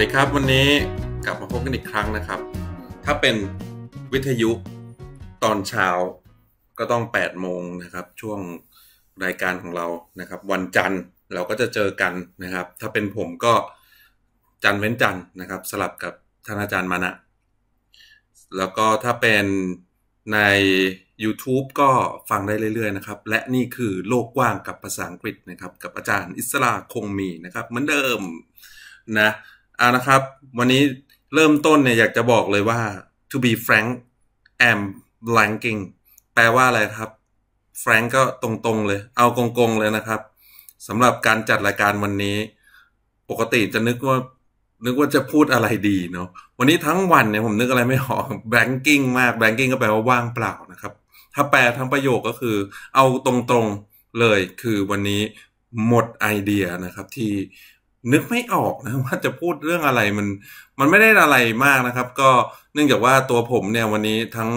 สดีครับวันนี้กลับมาพบกันอีกครั้งนะครับ ถ้าเป็นวิทยุตอนเช้าก็ต้อง8โมงนะครับ ช่วงรายการของเรานะครับ วันจันทร์เราก็จะเจอกันนะครับ ถ้าเป็นผมก็จันเว้นจันนะครับสลับกับท่านอาจารย์มานะแล้วก็ถ้าเป็นใน YouTube ก็ฟังได้เรื่อยๆนะครับ และนี่คือโลกกว้างกับภาษาอังกฤษนะครับ กับอาจารย์อิสระคงมีนะครับ เหมือนเดิมนะอ่านะครับวันนี้เริ่มต้นเนี่ยอยากจะบอกเลยว่า to be frank am blanking แปลว่าอะไรครับ frank ก็ตรงๆเลยเอากงๆ เลยนะครับสำหรับการจัดรายการวันนี้ ปกติจะนึกว่านึกว่าจะพูดอะไรดีเนาะวันนี้ทั้งวันเนี่ยผมนึกอะไรไม่ออก blanking มาก blanking ก็แปลว่าว่างเปล่านะครับ ถ้าแปลทั้งประโยคก็คือ เอาตรงๆ เลย คือวันนี้หมดไอเดียนะครับที่นึกไม่ออกนะว่าจะพูดเรื่องอะไรมันมันไม่ได้อะไรมากนะครับ ก็เนื่องจากว่าตัวผมเนี่ยวันนี้ทั้ง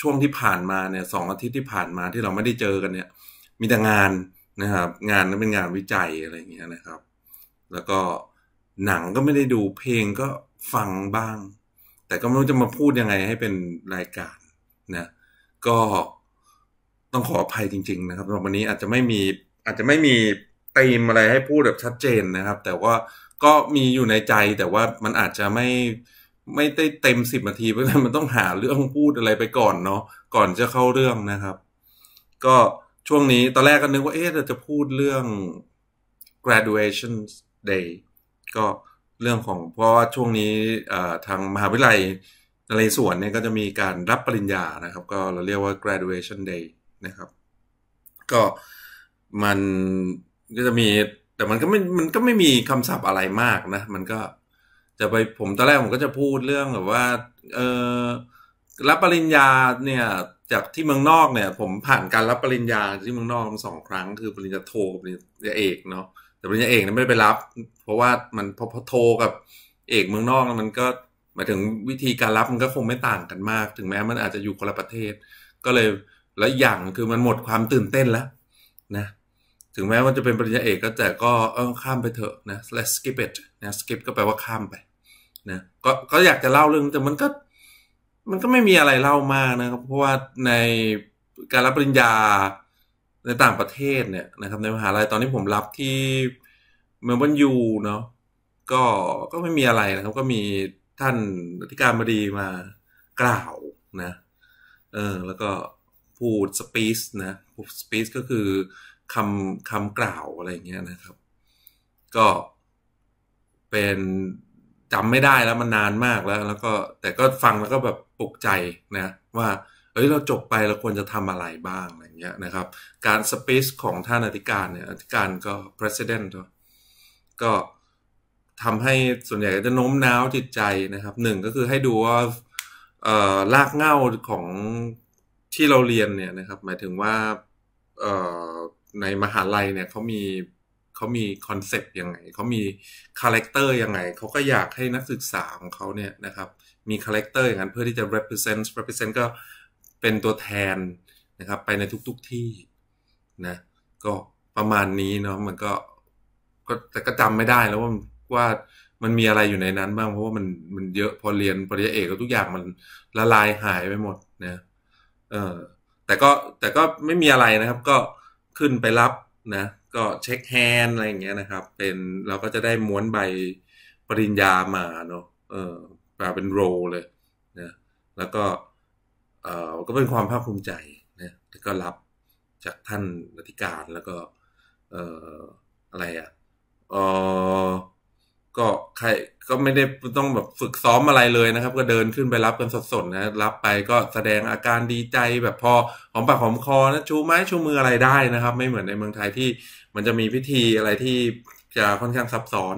ช่วงที่ผ่านมาเนี่ยสองอาทิตย์ที่ผ่านมาที่เราไม่ได้เจอกันเนี่ย มีแต่งานนะครับ งานนั้นเป็นงานวิจัยอะไรอย่างเงี้ยนะครับ แล้วก็หนังก็ไม่ได้ดูเพลงก็ ฟังบ้าง แต่ก็ไม่รู้จะมาพูดยังไงให้เป็นรายการนะก็ต้องขออภัยจริง ๆ นะครับวันนี้อาจจะไม่มีอาจจะไม่มีตีมอะไรให้พูดแบบชัดเจนนะครับ แต่ว่าก็มีอยู่ในใจแต่ว่ามันอาจจะไม่ไม่ได้เต็มสิบนาที เพราะฉะนั้นมันต้องหาเรื่องพูดอะไรไปก่อนเนาะก่อนจะเข้าเรื่องนะครับ ก็ช่วงนี้ตอนแรกก็นึกว่าเอ๊ะเราจะพูดเรื่อง graduation day ก็เรื่องของเพราะว่าช่วงนี้ทางมหาวิทยาลัยนเรศวรเนี่ยก็จะมีการรับปริญญานะครับ ก็เราเรียกว่า graduation day นะครับก็มันก็จะมีแต่มันก็ไม่มันก็ไม่มีคำศัพท์อะไรมากนะ มันก็จะไปผมตอนแรกผมก็จะพูดเรื่องแบบว่าเออรับปริญญาเนี่ยจากที่เมืองนอกเนี่ย ผมผ่านการรับปริญญาที่เมืองนอกสองครั้งคือปริญญาโทปริญญาเอกเนาะแต่ปริญญาเอกเนี่ยไม่ได้ไปรับ เพราะว่ามันพอพอโทกับเอกเมืองนอกมันก็หมายถึงวิธีการรับมันก็คงไม่ต่างกันมาก ถึงแม้มันอาจจะอยู่คนละประเทศ ก็เลยแล้วอย่างคือมันหมดความตื่นเต้นแล้ว นะถึงแม้มันจะเป็นปริญญาเอก ก็แต่ก็เออข้ามไปเถอะนะ let's skip it นะ skip ก็แปลว่าข้ามไปนะก็ก็อยากจะเล่าเรื่องแต่มันก็มันก็ไม่มีอะไรเล่ามากนะครับเพราะว่าในการรับปริญญาในต่างประเทศเนี่ยนะครับ ในมหาลัยตอนนี้ผมรับที่เมืองบันยูเนาะก็ก็ไม่มีอะไรนะครับก็มีท่านอธิการบดีมา กล่าวนะ เออแล้วก็พูดสปีชนะพูดสปีชก็คือคำคำกล่าวอะไรเงี้ยนะครับ ก็เป็นจำไม่ได้แล้วมันนานมากแล้ว แล้วก็แต่ก็ฟังแล้วก็แบบปลุกใจนะว่าเฮ้ยเราจบไปเราควรจะทำอะไรบ้างอะไรเงี้ยนะครับ การสเปซของท่านอธิการเนี่ยอธิการก็ president ก็ทำให้ส่วนใหญ่จะโน้มน้าวจิตใจนะครับหนึ่งก็คือให้ดูว่าลากเง่าของที่เราเรียนเนี่ยนะครับ หมายถึงว่าในมหาลัยเนี่ยเขามีเขามีคอนเซปต์ยังไงเขามีคาแรคเตอร์ยังไงเขาก็อยากให้นักศึกษาของเขาเนี่ยนะครับ มีคาแรคเตอร์อย่างนั้น เพื่อที่จะ represent represent ก็เป็นตัวแทนนะครับ ไปในทุกๆทที่นะ ก็ประมาณนี้เนาะมันก็ก็แต่ก็จำไม่ได้ แล้วว่าว่ามันมีอะไรอยู่ในนั้น บ้างเพราะว่ามันมันเยอะพอเรียนปริญญาเอกทุกอย่างมันละลายหายไปหมดนะเออแต่ก็แต่ก็ไม่มีอะไรนะครับก็ขึ้นไปรับนะ ก็เช็คแฮนอะไรอย่างเงี้ยนะครับ เป็นเราก็จะได้ม้วนใบปริญญามาเนาะเออมาเป็นโรเลยนะแล้วก็เออก็เป็นความภาคภูมิใจนะแล้วก็รับจากท่านอธิการแล้วก็เอออะไรอะ่ะเออก็ใครก็ไม่ได้ต้องแบบฝึกซ้อมอะไรเลยนะครับ ก็เดินขึ้นไปรับกันสดๆนะรับไปก็แสดงอาการดีใจแบบพอหอมปากหอมคอนะชูไม้ชูมืออะไรได้นะครับ ไม่เหมือนในเมืองไทยที่มันจะมีพิธีอะไรที่จะค่อนข้างซับซ้อน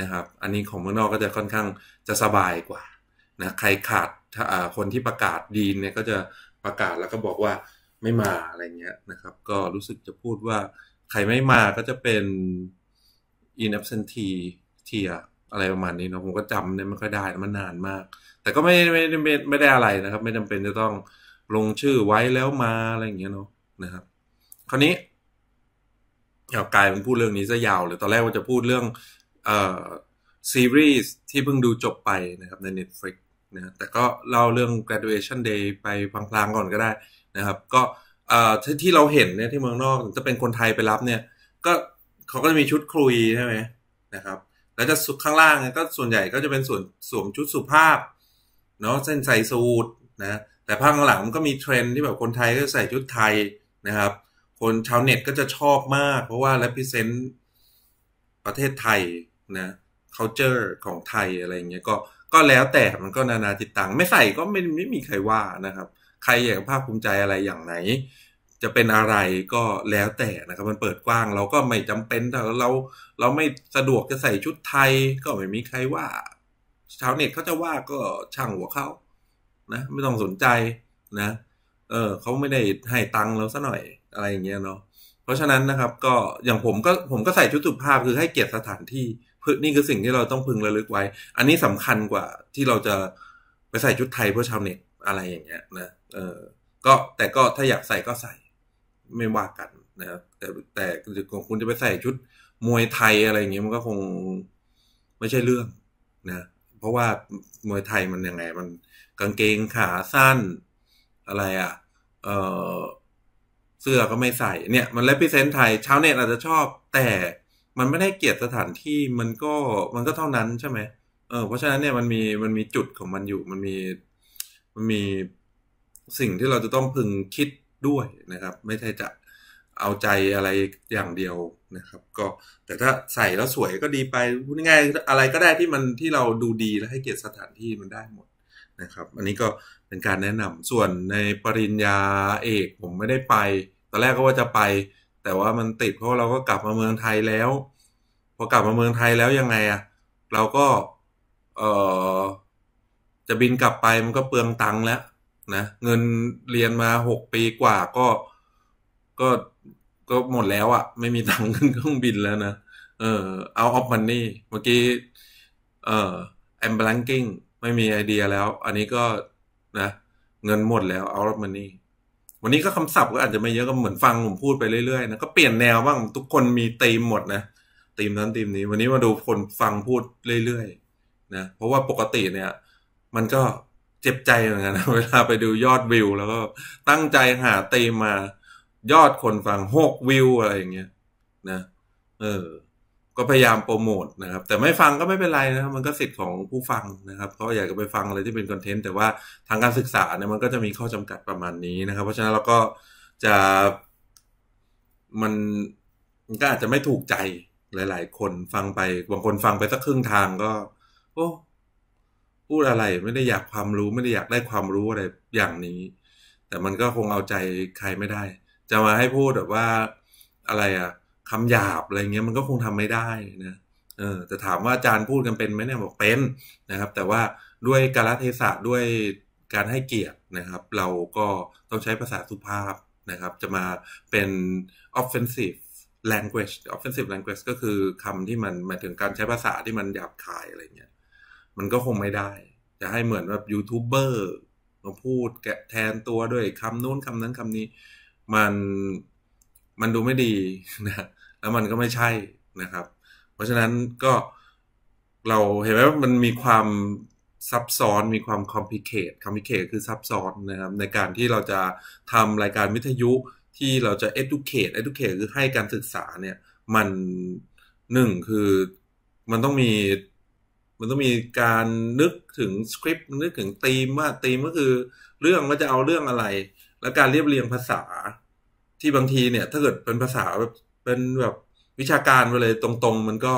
นะครับ อันนี้ของเมืองนอกก็จะค่อนข้างจะสบายกว่านะใครขาดาคนที่ประกาศดีนเนี่ยก็จะประกาศแล้วก็บอกว่าไม่มาอะไรเงี้ยนะครับ ก็รู้สึกจะพูดว่า ใครไม่มาก็จะเป็น in absentee เทียอะไรประมาณนี้เนาะผมก็จำเนี่ยไม่ค่อยได้มันนานมาก แต่ก็ไม่ไม่ไม่ไม่ได้อะไรนะครับ ไม่จำเป็นจะต้องลงชื่อไว้แล้วมาอะไรอย่างเงี้ยเนาะนะครับ คราวนี้เอากายมันพูดเรื่องนี้ซะยาวเลยตอนแรกว่าจะพูดเรื่องเอ่อซีรีส์ที่เพิ่งดูจบไปนะครับใน Netflix นะแต่ก็เล่าเรื่อง graduation day ไปพลางๆก่อนก็ได้นะครับ ก็เอ่อที่ที่เราเห็นเนี่ยที่เมืองนอกจะเป็นคนไทยไปรับเนี่ย ก็เขาก็จะมีชุดคุยใช่ไหมนะครับแล้วจะสุดข้างล่างก็ส่วนใหญ่ก็จะเป็นส่วนสวมชุดสุภาพ เนาะเส้นใส่สูรนะ แต่ภาคหลังมันก็มีเทรนที่แบบคนไทยก็ใส่ชุดไทยนะครับ คนชาวเน็ตก็จะชอบมาก เพราะว่าเลพิเซนต์ประเทศไทยนะ culture ของไทยอะไรเงี้ยก็ก็แล้วแต่มันก็นานาจิตตังไม่ใส่ก็ไม่ไม่มีใครว่านะครับ ใครอยากภาคภูมิใจอะไรอย่างไหนจะเป็นอะไรก็แล้วแต่นะครับมันเปิดกว้างเราก็ไม่จำเป็น ถ้าเราเราไม่สะดวกจะใส่ชุดไทย ก็ไม่มีใครว่าชาวเน็ตเขาจะว่าก็ช่างหัวเขานะไม่ต้องสนใจนะ เออเขาไม่ได้ให้ตังค์เราซะหน่อยอะไรอย่างเงี้ยเนาะเพราะฉะนั้นนะครับ ก็อย่างผมก็ผมก็ใส่ชุดสุภาพคือให้เกียรติสถานที่นี่คือสิ่งที่เราต้องพึงระลึกไว้ อันนี้สำคัญกว่า ที่เราจะไปใส่ชุดไทยเพื่อชาวเน็ตอะไรอย่างเงี้ยนะเออก็แต่ก็ถ้าอยากใส่ก็ใส่ไม่ว่ากันนะครับแต่แต่ของคุณจะไปใส่ชุด มวยไทยอะไรอย่างเงี้ยมันก็คงไม่ใช่เรื่องนะเพราะว่ามวยไทยมันยังไงมันกางเกงขาสั้นอะไรอะ่ะเออเสื้อก็ไม่ใส่เนี่ย มันเลพิเซนไทยชาวเน็ตอาจจะชอบ แต่มันไม่ได้เกียรติสถานที่มันก็มันก็เท่านั้นใช่ไหมเออเพราะฉะนั้นเนี่ยมันมีมันมีจุดของมันอยู่ มันมีมันมีสิ่งที่เราจะต้องพึงคิดด้วยนะครับไม่ใช่จะเอาใจอะไรอย่างเดียวนะครับ ก็แต่ถ้าใส่แล้วสวยก็ดีไปพูดง่ายอะไรก็ได้ที่มันที่เราดูดีและให้เกียรติสถานที่มันได้หมดนะครับ อันนี้ก็เป็นการแนะนำส่วนในปริญญาเอกผมไม่ได้ไปตอนแรกก็ว่าจะไป แต่ว่ามันติดเพราะเราก็กลับมาเมืองไทยแล้ว พอกลับมาเมืองไทยแล้วยังไงอะเราก็เออจะบินกลับไปมันก็เปลืองตังค์แล้วนะเงินเรียนมาหกปีกว่า ก็ก็ก็หมดแล้วอะ่ะ ไม่มีตังค์ขึ้นเครื่องบินแล้วนะเออเอาออฟมันนี่เมื่อกี้เออแอมบลังกิ้งไม่มีไอเดียแล้ว อันนี้ก็นะ เงินหมดแล้ว เอาออฟมันนี่วันนี้ก็คำศัพท์ก็อาจจะไม่เยอะก็เหมือนฟังผมพูดไปเรื่อยๆนะก็เปลี่ยนแนวบ้าง ทุกคนมีตีมหมดนะตีมนั้นตีมนี้ วันนี้มาดูคนฟังพูดเรื่อยๆนะเพราะว่าปกติเนี่ย มันก็เจ็บใจเหมือนกันเวลาไปดูยอดวิว แล้วก็ตั้งใจหาตีมายอดคนฟังหกวิว อะไรอย่างเงี้ยนะ เออก็พยายามโปรโมท นะครับ แต่ไม่ฟังก็ไม่เป็นไรนะครับ มันก็สิทธิ์ของผู้ฟังนะครับเขาอยากจะไปฟังอะไรที่เป็นคอนเทนต์ แต่ว่าทางการศึกษาเนี่ยมันก็จะมีข้อจำกัดประมาณนี้นะครับ เพราะฉะนั้นเราก็จะ มันมันก็อาจจะไม่ถูกใจหลาย ๆ คนฟังไปบางคนฟังไปสักครึ่งทางก็โอ้พูดอะไรไม่ได้อยากความรู้ไม่ได้อยากได้ความรู้อะไรอย่างนี้ แต่มันก็คงเอาใจใครไม่ได้ จะมาให้พูดแบบว่าอะไรอะคำหยาบอะไรเงี้ยมันก็คงทำไม่ได้นะ เออแต่ถามว่าอาจารย์พูดกันเป็นไหมเนี่ยบอกเป็นนะครับ แต่ว่าด้วยกาลเทศะด้วยการให้เกียรตินะครับ เราก็ต้องใช้ภาษาสุภาพนะครับ จะมาเป็น offensive language offensive language ก็คือคำที่มันหมายถึงการใช้ภาษาที่มันหยาบคายอะไรเงี้ยมันก็คงไม่ได้ จะให้เหมือนแบบยูทูบเบอร์มาพูดแกแทนตัวด้วยคำนู้นคำนั้นคำนี้มันมันดูไม่ดีนะ แล้วมันก็ไม่ใช่นะครับ เพราะฉะนั้นก็เราเห็นไหมว่ามันมีความซับซ้อนมีความคอมพิเคตคอมพิเคตคือซับซ้อนนะครับในการที่เราจะทำรายการวิทยุที่เราจะ educate educate คือให้การศึกษาเนี่ย มันหนึ่งคือมันต้องมีมันต้องมีการนึกถึงสคริปต์นึกถึงธีมว่าธีมก็คือ เรื่องว่าจะเอาเรื่องอะไร และการเรียบเรียงภาษา ที่บางทีเนี่ย ถ้าเกิดเป็นภาษาแบบเป็นแบบวิชาการไปเลยตรง ๆ มันก็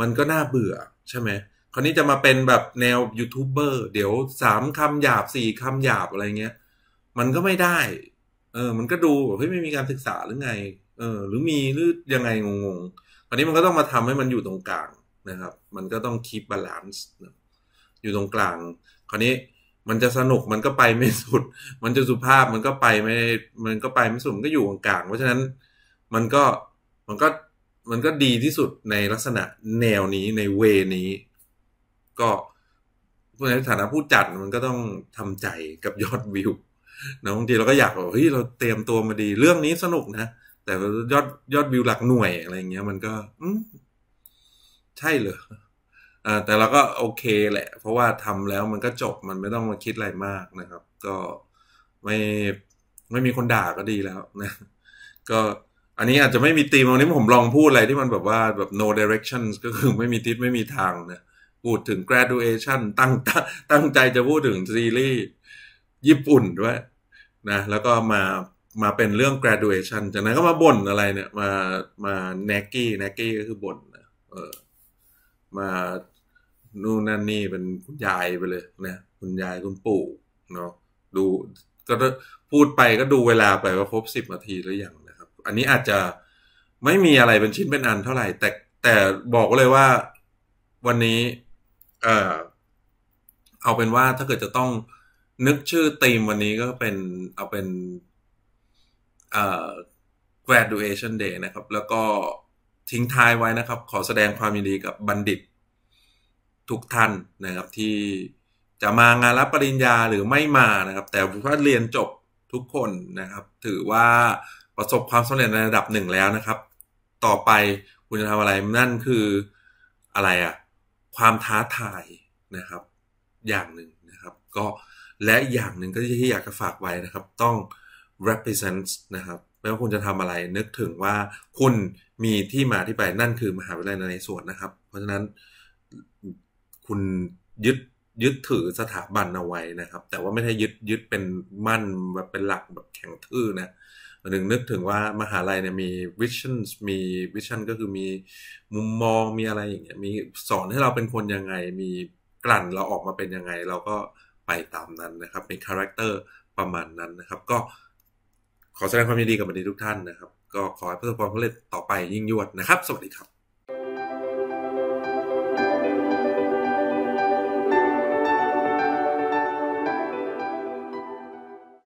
มันก็น่าเบื่อใช่ไหมคราวนี้จะมาเป็นแบบแนวยูทูบเบอร์เดี๋ยวสามคำหยาบสี่คำหยาบอะไรเงี้ย มันก็ไม่ได้ เออมันก็ดูแบบเฮ้ยไม่มีการศึกษาหรือไง เออ หรือมีหรือยังไงงงๆคราวนี้มันก็ต้องมาทำให้มันอยู่ตรงกลางะครับมันก็ต้องคีบบาลานซ์อยู่ตรงกลาง คราวนี้มันจะสนุกมันก็ไปไม่สุด มันจะสุภาพมันก็ไปไม่ มันก็ไปไม่สุดมันก็อยู่กลางเพราะฉะนั้นมันก็มันก็มันก็ดีที่สุดในลักษณะแนวนี้ในเวนี้ ก็ในฐานะผู้จัดมันก็ต้องทำใจกับยอดวิวนะบางทีเราก็อยากแบบเฮ้ยเราเตรียมตัวมาดีเรื่องนี้สนุกนะแต่ยอดยอดวิวหลักหน่วยอะไรเงี้ยมันก็ใช่เหรออ่า แต่เราก็โอเคแหละ เพราะว่าทำแล้วมันก็จบ มันไม่ต้องมาคิดอะไรมากนะครับ ก็ไม่ ไม่มีคนด่าก็ดีแล้วนะ ก็ อันนี้อาจจะไม่มีตีมวันนี้ผมลองพูดอะไรที่มันแบบว่าแบบ no direction ก็คือไม่มีทิศไม่มีทางนะพูดถึง graduation ตั้ง ตั้งใจจะพูดถึงซีรีส์ญี่ปุ่นด้วยนะ แล้วก็มา มาเป็นเรื่อง graduation จากนั้นก็มาบ่นอะไรเนี่ย มา มาแน g กกี้แน y กกี้ก็คือบ่นนะเออมานู่นนั่นนี่เป็นคุณยายไปเลยนะคุณยายคุณปู่ เนาะดู ก็พูดไปก็ดูเวลาไปว่าครบสิบนาทีหรือยังนะครับ อันนี้อาจจะไม่มีอะไรเป็นชิ้นเป็นอันเท่าไหร่ แต่แต่บอกเลยว่าวันนี้ เออเอาเป็นว่าถ้าเกิดจะต้องนึกชื่อธีมวันนี้ก็เป็น เอาเป็นเอ่อ graduation day นะครับ แล้วก็ทิ้งท้ายไว้นะครับ ขอแสดงความยินดีกับบัณฑิตทุกท่านนะครับ ที่จะมางานรับปริญญาหรือไม่มานะครับ แต่ถ้าเรียนจบทุกคนนะครับ ถือว่าประสบความสำเร็จในระดับหนึ่งแล้วนะครับ ต่อไปคุณจะทำอะไรนั่นคืออะไรอะความท้าทายนะครับอย่างหนึ่งนะครับก็และอย่างหนึ่งก็ที่อยากจะฝากไว้นะครับ ต้อง represent นะครับไม่ว่าคุณจะทำอะไรนึกถึงว่าคุณมีที่มาที่ไปนั่นคือมหาวิทยาลัยในส่วนนะครับ เพราะฉะนั้น คุณยึดยึดถือสถาบันเอาไว้นะครับ แต่ว่าไม่ได้ยึดยึดเป็นมั่นแบบเป็นหลักแบบแข็งทื่อนะหนึ่งนึกถึงว่ามหาลัยเนี่ยมีวิชั่นมีวิชั่นก็คือมีมุมมองมีอะไรอย่างเงี้ยมีสอนให้เราเป็นคนยังไง มีกลั่นเราออกมาเป็นยังไงเราก็ไปตามนั้นนะครับ มีคาแรคเตอร์ประมาณนั้นนะครับ ก็ขอแสดงความยินดีกับบันทีตทุกท่านนะครับ ก็ขอให้ประสบความสำเร็จต่อไปยิ่งยวดนะครับ สวัสดีครับ